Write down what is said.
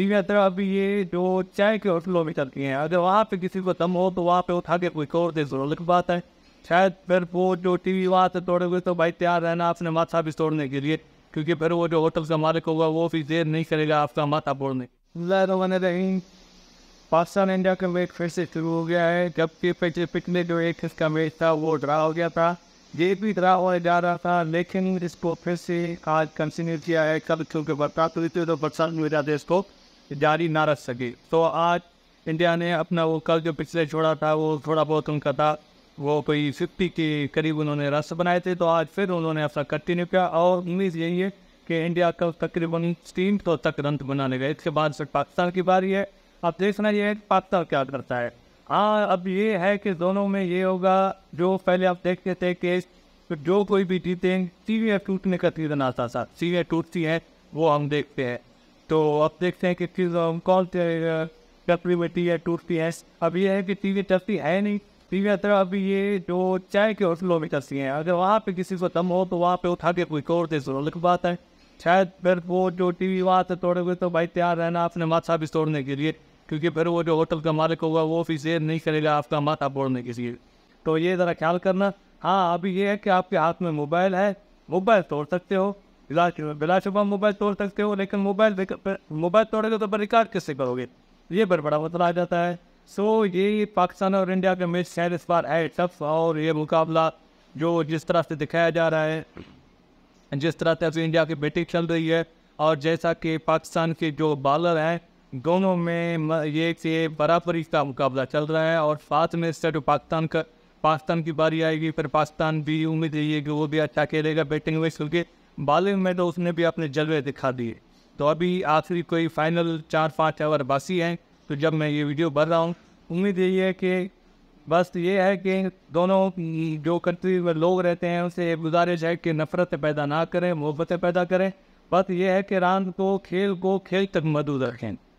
ठीक है तरह अभी ये जो चाय के होटलों में चलती हैं अगर वहाँ पे किसी को दम हो तो वहाँ पे उठा के कोई और दे जरूर लिख पाता है शायद फिर वो जो टी वी वहाँ से तोड़े हुए तो भाई तैयार रहना आपने माथा भी तोड़ने के लिए क्योंकि फिर वो जो होटल का मालिक होगा वो भी देर नहीं करेगा आपका माथा तोड़ने पाकिस्तान इंडिया का मैच फिर से शुरू हो गया है जबकि पिछले पिछले जो एक इसका मैच था वो ड्रा हो गया था ये भी ड्रा होने जा रहा था लेकिन इसको फिर से आज कंटिन्यू किया है कल खुल के बरसात हुई थी तो बरसात में जाते इसको जारी ना रख सके तो आज इंडिया ने अपना वो कल जो पिछले छोड़ा था वो थोड़ा बहुत उनका था वो कोई फिफ्टी के करीब उन्होंने रस बनाए थे तो आज फिर उन्होंने अपना कंटिन्यू किया और उम्मीद यही है कि इंडिया तो का तकरीबन तीन सौ तक रन बनाने गए इसके बाद फिर पाकिस्तान की बारी है अब देखना यह है कि पाकिस्तान क्या करता है हाँ अब ये है कि दोनों में ये होगा जो पहले आप देखते थे कि जो कोई भी जीते सीढ़ियाँ टूटने का सीजन आता था सीढ़ियाँ टूटती हैं वो हम देखते हैं तो आप देखते हैं कि फिर कौन से टपरी बैठी है टूटती है अब ये है कि टीवी टपती है नहीं टीवी तरह अभी ये जो चाय के होटलों में टपती हैं अगर वहाँ पे किसी को दम हो तो वहाँ पे उठा के कोई और दे जरूर बात है शायद फिर वो जो टी वी वहाँ से हुए तो भाई तैयार रहना अपने माथा भी तोड़ने के लिए क्योंकि फिर वो जो होटल का मालिक होगा वो फिर शेयर नहीं करेगा आपका माथा बोड़ने के लिए तो ये ज़रा ख्याल करना हाँ अभी ये है कि आपके हाथ में मोबाइल है मोबाइल तोड़ सकते हो बिलाशुबा बिलाशुबा मोबाइल तोड़ सकते हो लेकिन मोबाइल मोबाइल तोड़ोगे तो पर रिकॉर्ड किससे करोगे ये पर बड़ा मतलब आ जाता है सो ये पाकिस्तान और इंडिया का मैच शायद इस बार है टफ और ये मुकाबला जो जिस तरह से दिखाया जा रहा है जिस तरह से अभी इंडिया की बैटिंग चल रही है और जैसा कि पाकिस्तान के जो बॉलर हैं दोनों में ये से बराबरी का मुकाबला चल रहा है और साथ में इससे जो पाकिस्तान का पाकिस्तान की बारी आएगी फिर पाकिस्तान भी उम्मीद रही है कि वो भी अच्छा खेलेगा बैटिंग में क्योंकि बॉलिंग में तो उसने भी अपने जलवे दिखा दिए तो अभी आखिरी कोई फाइनल चार पाँच ओवर बासी हैं तो जब मैं ये वीडियो भर रहा हूँ उम्मीद यही है कि बस ये है कि दोनों जो कंट्री में लोग रहते हैं उनसे गुजारिश है कि नफ़रत पैदा ना करें मोहब्बतें पैदा करें बस ये है कि रान को खेल को खेल तक मदूद रखें